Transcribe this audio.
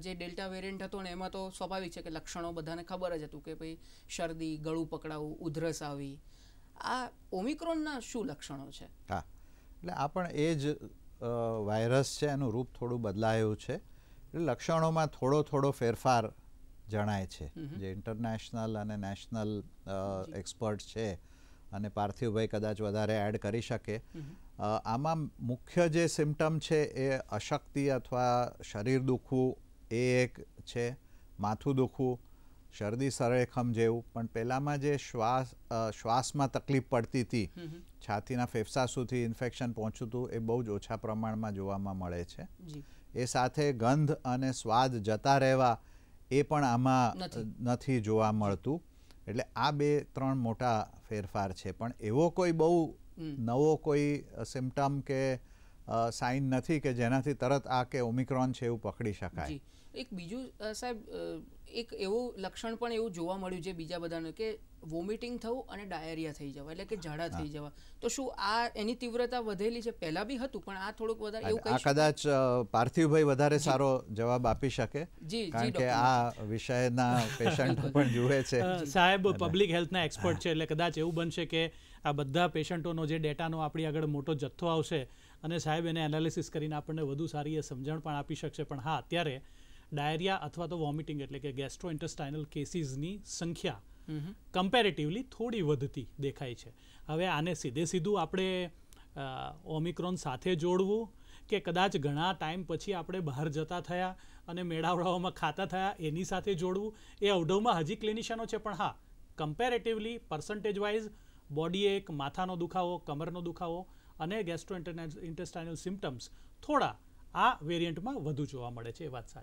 જે delta variant હતો ને એમાં તો સ્વાભાવિક છે કે લક્ષણો બધાને ખબર જ હતું કે ભાઈ શરદી ગળું પકડાવું ઉધરસ આવી આ ઓમિક્રોનના શું લક્ષણો છે હા એટલે આ પણ એ જ વાયરસ છે એનું રૂપ થોડું બદલાયું છે એટલે લક્ષણોમાં થોડો થોડો ફેરફાર જણાય છે જે ઇન્ટરનેશનલ અને નેશનલ એક્સપર્ટ છે અને પાર્થિવભાઈ કદાચ વધારે એડ કરી શકે આમાં મુખ્ય જે સિમ્ટમ છે એ અશક્તિ અથવા શરીર દુખવું એ એક છે માથું દુખવું શરદી સરેખમ જેવું પણ પહેલાંમાં જે શ્વાસ શ્વાસમાં તકલીફ પડતી હતી છાતીના ફેફસા સુધી ઇન્ફેક્શન પહોંચતું હતું એ બહુ જ ઓછા પ્રમાણમાં જોવામાં મળે છે એ સાથે ગંધ અને સ્વાદ જતા રહેવા એ પણ આમાં નથી જોવા મળતું એટલે આ બે ત્રણ મોટા ફેરફાર છે પણ એવો કોઈ બહુ નવો કોઈ સિમ્ટમ કે સાઇન નથી કે જેનાથી તરત આ કે ઓમિક્રોન છે એવું પકડી શકાય એક બીજું સાહેબ એક એવું લક્ષણ પણ એવું જોવા મળ્યું છે બીજા બધાને કે વોમિટિંગ થવું અને ડાયરિયા થઈ જવા એટલે કે ઝાડા થઈ જવા તો શું આ એની તીવ્રતા વધેલી છે પહેલા બી હતું પણ આ થોડુંક વધારે એવું આ કદાચ પાર્થિવભાઈ વધારે સારો જવાબ આપી શકે કારણ કે આ વિષયના પેશન્ટ પણ જુએ છે સાહેબ પબ્લિક હેલ્થના એક્સપર્ટ છે એટલે કદાચ એવું બનશે કે આ બધા પેશન્ટોનો જે ડેટાનો આપણી આગળ મોટો જથ્થો આવશે અને સાહેબ એને એનાલિસિસ કરીને આપણને વધુ સારી એ સમજણ પણ આપી શકશે પણ હા અત્યારે ડાયરિયા અથવા તો વોમિટિંગ એટલે કે ગેસ્ટ્રો ઇન્ટેસ્ટાઇનલ કેસીસની સંખ્યા કમ્પેરેટિવલી થોડી વધતી દેખાય છે હવે આને સીધે સીધું આપણે ઓમિક્રોન સાથે જોડવું કે કદાચ ઘણા ટાઈમ પછી આપણે બહાર જતા થયા અને મેળાવડાઓમાં ખાતા થયા એની સાથે જોડવું એ અવઢવમાં હજી ક્લિનિશિયનો છે પણ હા કમ્પેરેટિવલી પર્સન્ટેજ વાઇઝ બોડીએ એક માથાનો દુખાવો કમરનો દુખાવો અને ગેસ્ટ્રો ઇન્ટેસ્ટાઇનલ સિમ્ટમ્સ થોડા આ વેરિયન્ટમાં વધુ જોવા મળે છે એ વાત સાચી